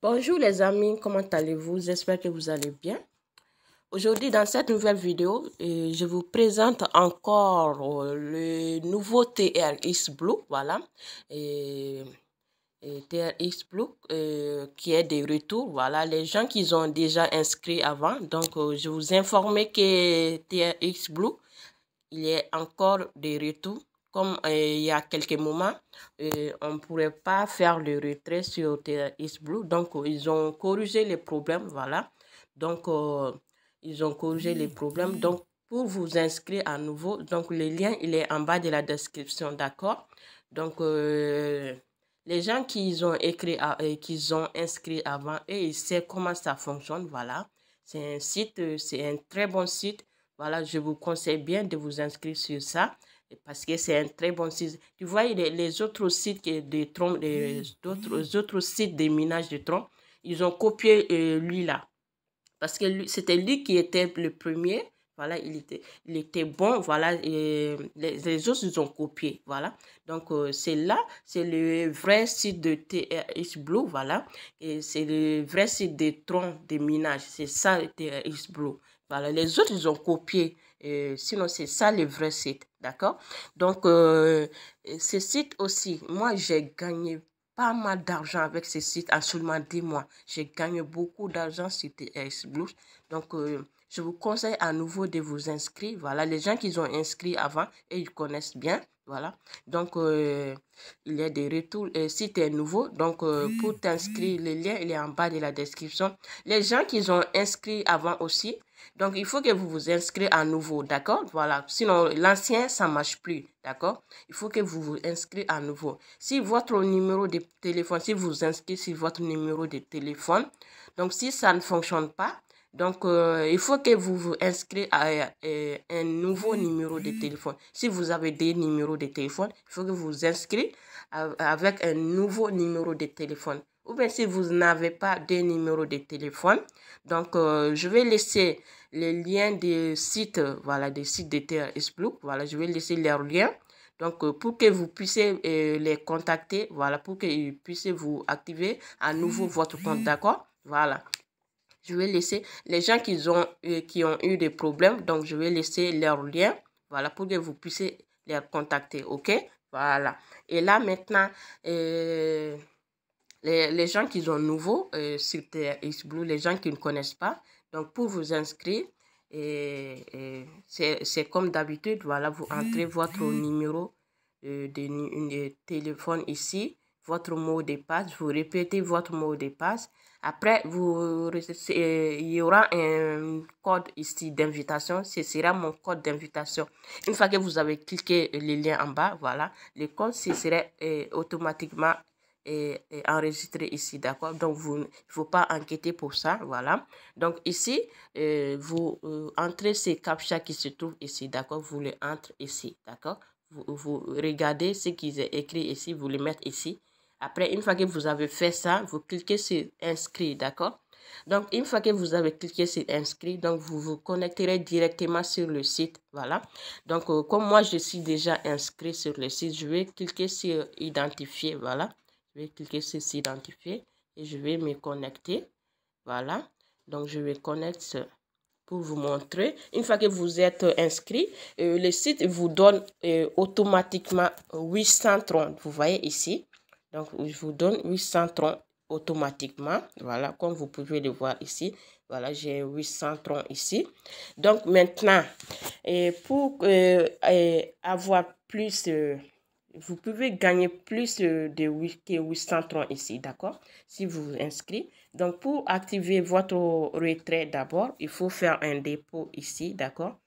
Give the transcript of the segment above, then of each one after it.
Bonjour les amis, comment allez-vous J'espère que vous allez bien. Aujourd'hui, dans cette nouvelle vidéo, euh, je vous présente encore euh, le nouveau TRX Blue, voilà. Et, TRX Blue euh, qui est de retour, voilà. Les gens qui ont déjà inscrit avant, donc je vous informe que TRX Blue, il est encore des retours comme euh, il y a quelques moments, euh, on ne pourrait pas faire le retrait sur TS Blue. Donc, ils ont corrigé les problèmes, voilà. Donc, euh, ils ont corrigé les problèmes. Donc, pour vous inscrire à nouveau, donc le lien, il est en bas de la description, d'accord Donc, les gens qui ont écrit, qui ont inscrit avant, et ils savent comment ça fonctionne, voilà. C'est un site, c'est un très bon site. Voilà, je vous conseille bien de vous inscrire sur ça parce que c'est un très bon site. Tu vois, les, les autres sites de Trump, les autres, autres sites des minages de Trump, ils ont copié euh, lui là. Parce que c'était lui qui était le premier. Voilà, il était, il était bon. Voilà, et les, autres, ils ont copié. Voilà. Donc, euh, c'est là, c'est le vrai site de TRX Blue. Voilà. Et c'est le vrai site des troncs de minage. C'est ça, TRX Blue. Voilà, les autres, ils ont copié sinon, c'est ça le vrai site d'accord Donc, euh, ce site aussi, moi, j'ai gagné pas mal d'argent avec ce site en seulement 10 mois. J'ai gagné beaucoup d'argent sur TS Donc, euh, je vous conseille à nouveau de vous inscrire. Voilà, les gens qui ont inscrit avant et ils connaissent bien. Voilà, donc euh, il y a des retours. Et si tu es nouveau, donc pour t'inscrire, le lien il est en bas de la description. Les gens qui ont inscrit avant aussi, donc, il faut que vous vous inscrivez à nouveau, d'accord Voilà. Sinon, l'ancien, ça ne marche plus, d'accord Il faut que vous vous inscrivez à nouveau. Si votre numéro de téléphone, si vous vous inscrivez sur votre numéro de téléphone, donc si ça ne fonctionne pas, donc, euh, il faut que vous vous inscrivez à, euh, un nouveau numéro de téléphone. Si vous avez des numéros de téléphone, il faut que vous vous inscrivez avec un nouveau numéro de téléphone ou bien si vous n'avez pas de numéro de téléphone. Donc, euh, je vais laisser les liens des sites, voilà, des sites de Terre Voilà, je vais laisser leurs liens. Donc, euh, pour que vous puissiez euh, les contacter, voilà, pour qu'ils puissent vous activer à nouveau votre compte, d'accord Voilà. Je vais laisser les gens qui ont, qui ont eu des problèmes, donc je vais laisser leurs liens, voilà, pour que vous puissiez les contacter, ok Voilà. Et là, maintenant... Les, gens qui sont nouveaux euh, sur Xblue, les gens qui ne connaissent pas. Donc, pour vous inscrire, et, c'est comme d'habitude, voilà, vous entrez votre numéro euh, de, téléphone ici, votre mot de passe, vous répétez votre mot de passe. Après, vous, euh, il y aura un code ici d'invitation, ce sera mon code d'invitation. Une fois que vous avez cliqué le lien en bas, voilà, le code, ce serait automatiquement et enregistré ici, d'accord Donc, vous, il ne faut pas enquêter pour ça, voilà. Donc, ici, euh, vous euh, entrez ces captcha qui se trouvent ici, d'accord Vous les entrez ici, d'accord vous, regardez ce qu'ils ont écrit ici, vous les mettez ici. Après, une fois que vous avez fait ça, vous cliquez sur inscrire d'accord donc, une fois que vous avez cliqué sur inscrit, donc vous vous connecterez directement sur le site. Voilà. Donc, euh, comme moi, je suis déjà inscrit sur le site, je vais cliquer sur identifier. Voilà vais cliquer sur s'identifier et je vais me connecter. Voilà. Donc, je vais connecter pour vous montrer. Une fois que vous êtes inscrit, euh, le site vous donne euh, automatiquement 830. Vous voyez ici. Donc, je vous donne 830 automatiquement. Voilà, comme vous pouvez le voir ici. Voilà, j'ai 830 ici. Donc, maintenant, et euh, pour avoir plus vous pouvez gagner plus de 800 troncs ici, d'accord Si vous vous inscrivez. Donc, pour activer votre retrait d'abord, il faut faire un dépôt ici, d'accord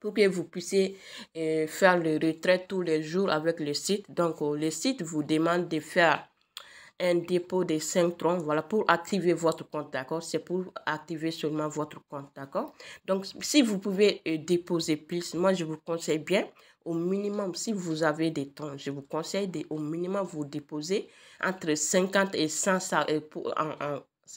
pour que vous puissiez euh, faire le retrait tous les jours avec le site. Donc, euh, le site vous demande de faire un dépôt de 5 troncs, voilà, pour activer votre compte, d'accord C'est pour activer seulement votre compte, d'accord Donc, si vous pouvez euh, déposer plus, moi, je vous conseille bien au minimum, si vous avez des temps, je vous conseille de, au minimum vous déposer entre 50 et 100, euh,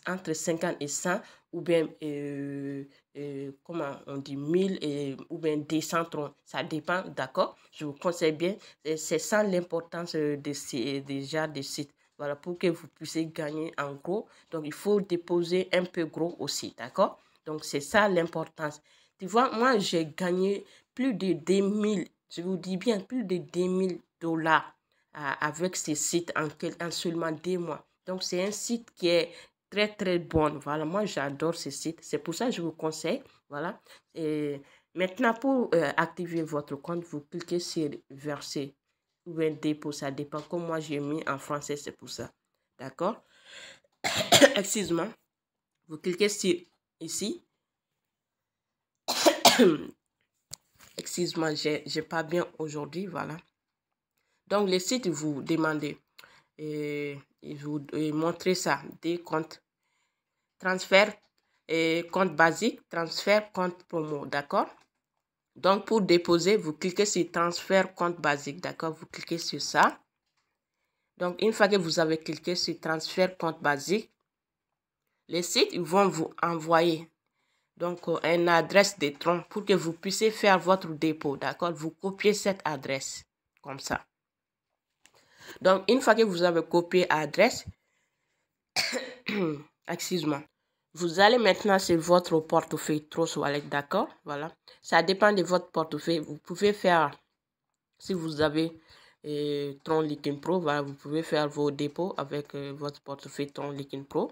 entre 50 et 100 ou bien, euh, euh, comment on dit, 1000 et, ou bien des troncs. Ça dépend, d'accord Je vous conseille bien. C'est ça l'importance de ces, déjà des sites. Voilà, pour que vous puissiez gagner en gros. Donc, il faut déposer un peu gros aussi, d'accord Donc, c'est ça l'importance. Tu vois, moi, j'ai gagné plus de 2000 je vous dis bien, plus de 2000 dollars euh, avec ce site en, seulement deux mois. Donc, c'est un site qui est très, très bon. Voilà, moi, j'adore ce site. C'est pour ça que je vous conseille. Voilà. Et maintenant, pour euh, activer votre compte, vous cliquez sur verser ou un dépôt. Ça dépend. comment moi, j'ai mis en français, c'est pour ça. D'accord Excuse-moi. Vous cliquez sur ici. Excuse-moi, je n'ai pas bien aujourd'hui, voilà. Donc, le site, vous demandez et, il vous montrer ça, des comptes. Transfert et compte basique, transfert compte promo, d'accord Donc, pour déposer, vous cliquez sur transfert compte basique, d'accord Vous cliquez sur ça. Donc, une fois que vous avez cliqué sur transfert compte basique, les sites ils vont vous envoyer donc euh, une adresse de tronc pour que vous puissiez faire votre dépôt, d'accord Vous copiez cette adresse, comme ça. Donc, une fois que vous avez copié l'adresse, excuse-moi, vous allez maintenant sur votre portefeuille Trust Wallet, d'accord Voilà, ça dépend de votre portefeuille. Vous pouvez faire, si vous avez euh, Tron Liquid Pro, vous pouvez faire vos dépôts avec euh, votre portefeuille Tron Liquid Pro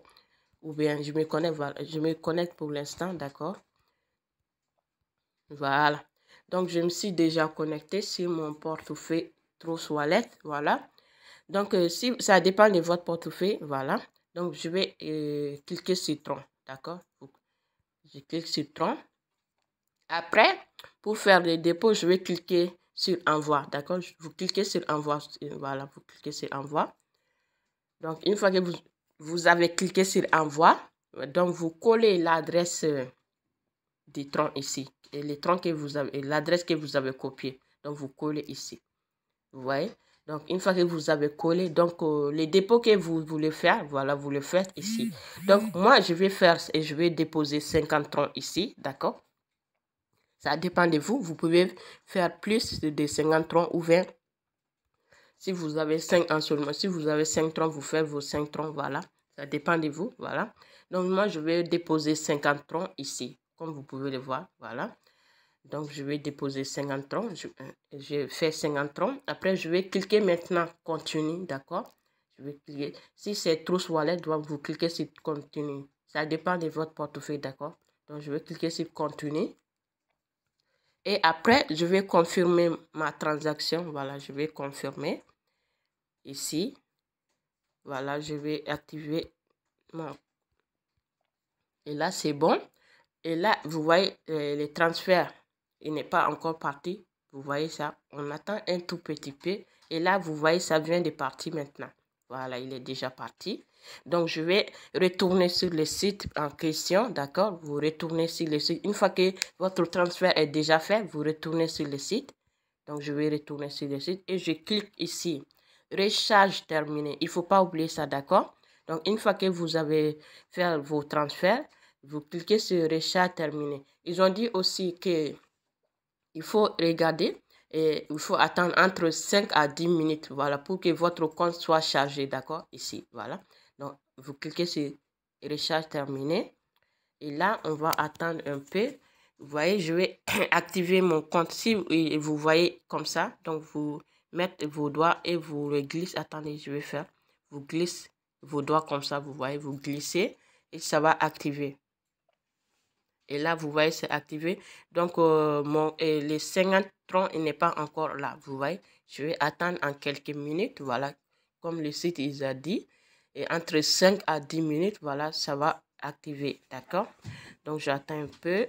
ou bien je me connecte, je me connecte pour l'instant, d'accord Voilà. Donc, je me suis déjà connecté sur mon portefeuille trop Wallet, voilà. Donc, euh, si ça dépend de votre portefeuille, voilà. Donc, je vais euh, cliquer sur d'accord Je clique sur Après, pour faire le dépôt, je vais cliquer sur Envoi, d'accord Vous cliquez sur Envoi, euh, voilà, vous cliquez sur Envoi. Donc, une fois que vous vous avez cliqué sur envoi. Donc, vous collez l'adresse euh, du tronc ici. Et que vous l'adresse que vous avez copiée. Donc, vous collez ici. Vous voyez? Donc, une fois que vous avez collé, donc, euh, les dépôts que vous voulez faire, voilà, vous le faites ici. Donc, moi, je vais faire et je vais déposer 50 troncs ici. D'accord? Ça dépend de vous. Vous pouvez faire plus de 50 troncs ou 20 si vous avez 5 ans seulement, si vous avez 5 troncs, vous faites vos 5 troncs, voilà. Ça dépend de vous, voilà. Donc, moi, je vais déposer 50 troncs ici, comme vous pouvez le voir, voilà. Donc, je vais déposer 50 troncs. Je, euh, je fais 50 troncs. Après, je vais cliquer maintenant continue, d'accord Je vais cliquer. Si c'est Trousse Wallet, vous cliquez sur continue. Ça dépend de votre portefeuille, d'accord Donc, je vais cliquer sur continue. Et après, je vais confirmer ma transaction. Voilà, je vais confirmer ici. Voilà, je vais activer mon... Et là, c'est bon. Et là, vous voyez euh, le transfert, Il n'est pas encore parti. Vous voyez ça. On attend un tout petit peu. Et là, vous voyez, ça vient de partir maintenant. Voilà, il est déjà parti. Donc, je vais retourner sur le site en question, d'accord Vous retournez sur le site. Une fois que votre transfert est déjà fait, vous retournez sur le site. Donc, je vais retourner sur le site et je clique ici. Recharge terminée. Il ne faut pas oublier ça, d'accord Donc, une fois que vous avez fait vos transferts, vous cliquez sur Recharge terminée. Ils ont dit aussi que il faut regarder et il faut attendre entre 5 à 10 minutes, voilà, pour que votre compte soit chargé, d'accord Ici, voilà. Donc, vous cliquez sur Recharge terminée. Et là, on va attendre un peu. Vous voyez, je vais activer mon compte. Si vous voyez comme ça, donc vous mettez vos doigts et vous le glissez. Attendez, je vais faire. Vous glissez vos doigts comme ça, vous voyez, vous glissez et ça va activer. Et là, vous voyez, c'est activé. Donc, euh, mon, et les 50 troncs, il n'est pas encore là. Vous voyez, je vais attendre en quelques minutes. Voilà, comme le site, il a dit. Et entre 5 à 10 minutes, voilà, ça va activer. D'accord Donc, j'attends un peu.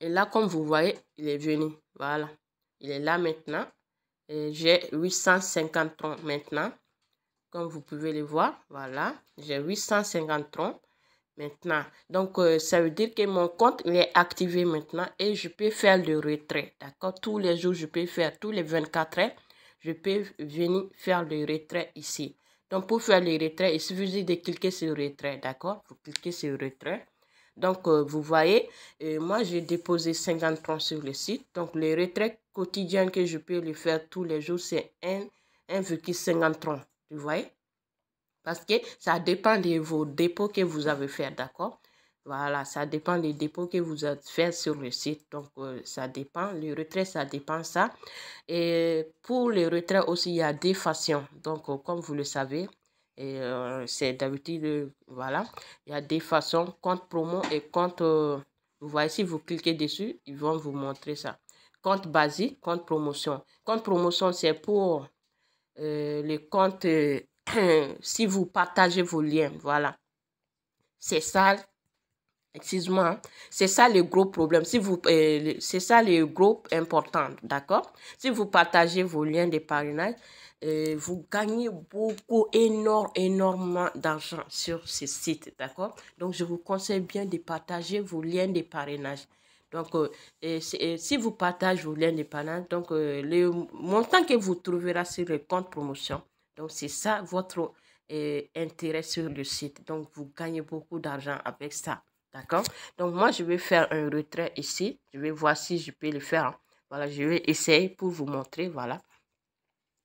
Et là, comme vous voyez, il est venu. Voilà, il est là maintenant. Et J'ai 850 troncs maintenant. Comme vous pouvez le voir, voilà, j'ai 850 troncs maintenant. Donc, euh, ça veut dire que mon compte il est activé maintenant et je peux faire le retrait. D'accord Tous les jours, je peux faire, tous les 24 heures, je peux venir faire le retrait ici. Donc, pour faire le retrait, il suffit de cliquer sur retrait. D'accord Vous cliquez sur retrait. Donc, euh, vous voyez, euh, moi, j'ai déposé 50 francs sur le site. Donc, le retrait quotidien que je peux lui faire tous les jours, c'est 1,50 francs. Vous voyez parce que ça dépend de vos dépôts que vous avez fait, d'accord Voilà, ça dépend des dépôts que vous avez fait sur le site. Donc, euh, ça dépend. Le retrait, ça dépend ça. Et pour les retrait aussi, il y a des façons. Donc, euh, comme vous le savez, euh, c'est d'habitude, voilà, il y a des façons, compte promo et compte, vous voyez, si vous cliquez dessus, ils vont vous montrer ça. Compte basique, compte promotion. Compte promotion, c'est pour les comptes si vous partagez vos liens, voilà. C'est ça, excuse-moi, hein. c'est ça le gros problème. Si vous, euh, c'est ça le gros important, d'accord Si vous partagez vos liens de parrainage, euh, vous gagnez beaucoup, énorme, énormément d'argent sur ce site, d'accord Donc, je vous conseille bien de partager vos liens de parrainage. Donc, euh, si vous partagez vos liens de parrainage, donc, le montant que vous trouverez sur le compte promotion, donc, c'est ça votre euh, intérêt sur le site. Donc, vous gagnez beaucoup d'argent avec ça. D'accord Donc, moi, je vais faire un retrait ici. Je vais voir si je peux le faire. Hein. Voilà, je vais essayer pour vous montrer. Voilà.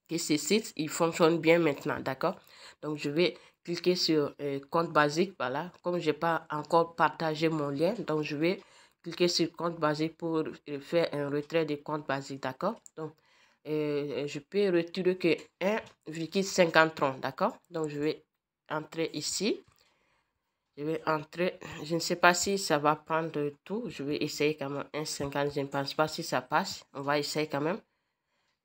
Que ce site, il fonctionne bien maintenant. D'accord Donc, je vais cliquer sur euh, compte basique. Voilà. Comme je n'ai pas encore partagé mon lien, donc je vais cliquer sur compte basique pour euh, faire un retrait de compte basique. D'accord Donc, je peux retirer que 1,53, d'accord Donc, je vais entrer ici. Je vais entrer, je ne sais pas si ça va prendre tout. Je vais essayer quand même 1,50. Je ne pense pas si ça passe. On va essayer quand même.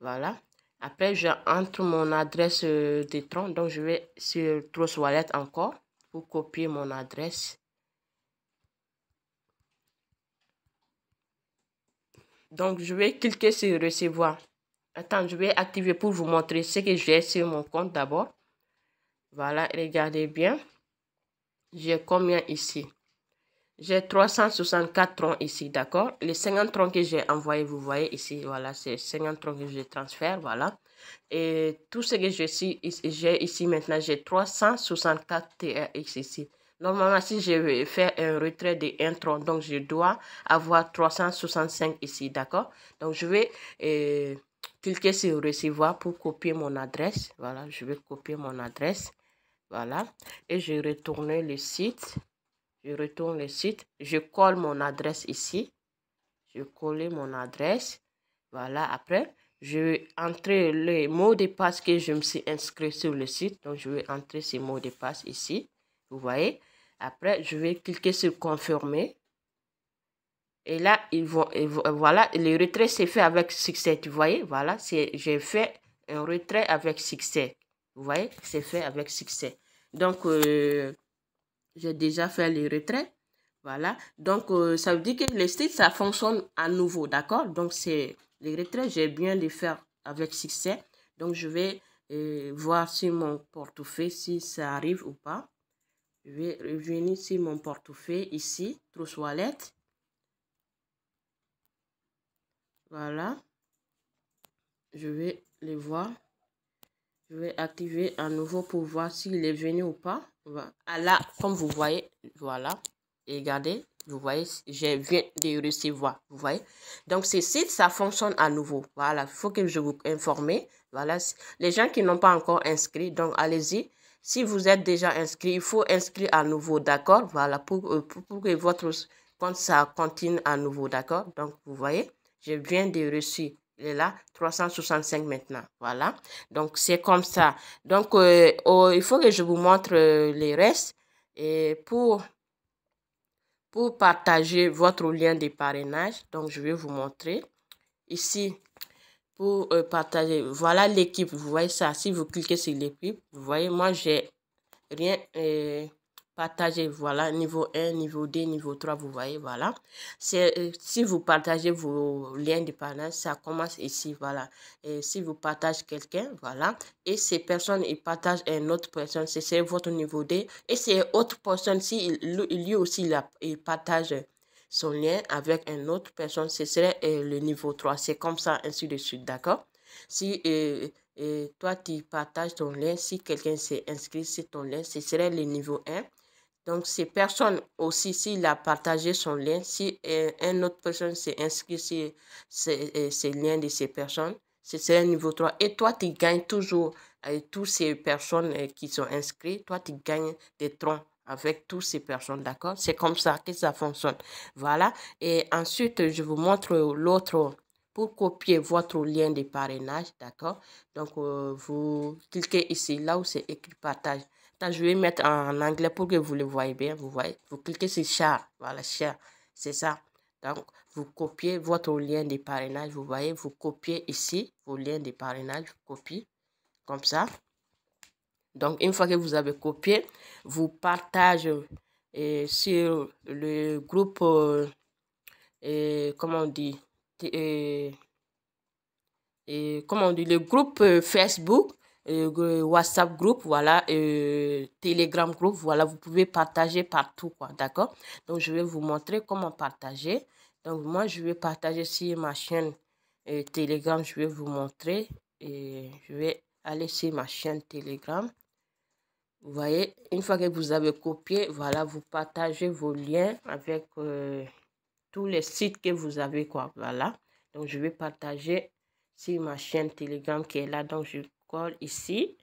Voilà. Après, entre mon adresse de tronc. Donc, je vais sur Trust Wallet encore pour copier mon adresse. Donc, je vais cliquer sur recevoir. Attends, je vais activer pour vous montrer ce que j'ai sur mon compte d'abord. Voilà, regardez bien. J'ai combien ici J'ai 364 troncs ici, d'accord Les 50 troncs que j'ai envoyés, vous voyez ici, voilà, c'est 50 troncs que j'ai transfère, voilà. Et tout ce que j'ai ici, maintenant, j'ai 364 TRX ici. Normalement, si je veux faire un retrait de 1 tronc, donc je dois avoir 365 ici, d'accord Donc, je vais... Euh, Cliquez sur recevoir pour copier mon adresse. Voilà, je vais copier mon adresse. Voilà. Et je retourner le site. Je retourne le site. Je colle mon adresse ici. Je colle mon adresse. Voilà. Après, je vais entrer le mot de passe que je me suis inscrit sur le site. Donc, je vais entrer ces mots de passe ici. Vous voyez. Après, je vais cliquer sur confirmer. Et là, voilà, le retrait s'est fait avec succès, tu voyez, voilà, j'ai fait un retrait avec succès. Vous voyez, c'est fait avec succès. Donc, euh, j'ai déjà fait le retrait. Voilà. Donc, euh, ça veut dire que le style, ça fonctionne à nouveau, d'accord Donc, c'est le retrait, j'ai bien les faire avec succès. Donc, je vais euh, voir sur mon portefeuille si ça arrive ou pas. Je vais revenir sur mon portefeuille ici, Trousse Wallet. Voilà. Je vais les voir. Je vais activer à nouveau pour voir s'il est venu ou pas. Ah, là, comme vous voyez, voilà. Et regardez, vous voyez, j'ai viens de recevoir. Vous voyez. Donc, ce site, ça fonctionne à nouveau. Voilà, il faut que je vous informe. Voilà. Les gens qui n'ont pas encore inscrit, donc allez-y. Si vous êtes déjà inscrit, il faut inscrire à nouveau, d'accord Voilà, pour, euh, pour, pour, que votre compte, ça continue à nouveau, d'accord Donc, vous voyez je viens de reçu. Il est là, 365 maintenant. Voilà. Donc, c'est comme ça. Donc, euh, oh, il faut que je vous montre euh, les restes et pour, pour partager votre lien de parrainage. Donc, je vais vous montrer ici pour euh, partager. Voilà l'équipe. Vous voyez ça. Si vous cliquez sur l'équipe, vous voyez, moi, j'ai rien partagez, voilà, niveau 1, niveau 2, niveau 3, vous voyez, voilà. Euh, si vous partagez vos liens de partage, ça commence ici, voilà. Et si vous partagez quelqu'un, voilà, et ces personnes, ils partagent une autre personne, ce serait votre niveau 2, et ces autres personnes, si il, lui aussi, il, partage son lien avec une autre personne, ce serait euh, le niveau 3. C'est comme ça, ainsi de suite, d'accord Si euh, toi, tu partages ton lien, si quelqu'un s'est inscrit sur ton lien, ce serait le niveau 1. Donc, ces personnes aussi, s'il a partagé son lien, si une autre personne s'est inscrite sur euh, ces liens de ces personnes, c'est un niveau 3. Et toi, tu gagnes toujours, avec euh, toutes ces personnes euh, qui sont inscrites, toi, tu gagnes des troncs avec toutes ces personnes, d'accord C'est comme ça que ça fonctionne. Voilà. Et ensuite, je vous montre l'autre pour copier votre lien de parrainage, d'accord Donc, vous cliquez ici, là où c'est écrit partage je vais mettre en anglais pour que vous le voyez bien. Vous voyez, vous cliquez sur char. Voilà, char. C'est ça. Donc, vous copiez votre lien de parrainage. Vous voyez, vous copiez ici vos liens de parrainage. Vous copiez comme ça. Donc, une fois que vous avez copié, vous partagez euh, sur le groupe, euh, euh, comment on dit, et, comment on dit, le groupe Facebook euh, WhatsApp group, voilà, euh, Telegram group, voilà, vous pouvez partager partout, quoi, d'accord Donc, je vais vous montrer comment partager. Donc, moi, je vais partager sur ma chaîne euh, Telegram, je vais vous montrer. Et je vais aller sur ma chaîne Telegram. Vous voyez, une fois que vous avez copié, voilà, vous partagez vos liens avec tous les sites que vous avez, quoi, voilà. Donc, je vais partager sur ma chaîne Telegram qui est là. Donc, je ici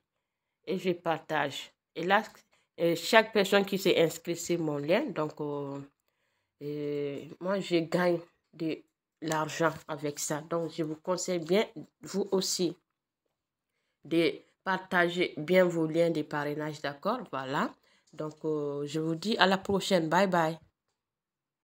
et je partage. Et là, chaque personne qui s'est inscrite sur mon lien, donc euh, moi, je gagne de l'argent avec ça. Donc, je vous conseille bien, vous aussi, de partager bien vos liens de parrainage, d'accord Voilà. Donc, euh, je vous dis à la prochaine. Bye bye.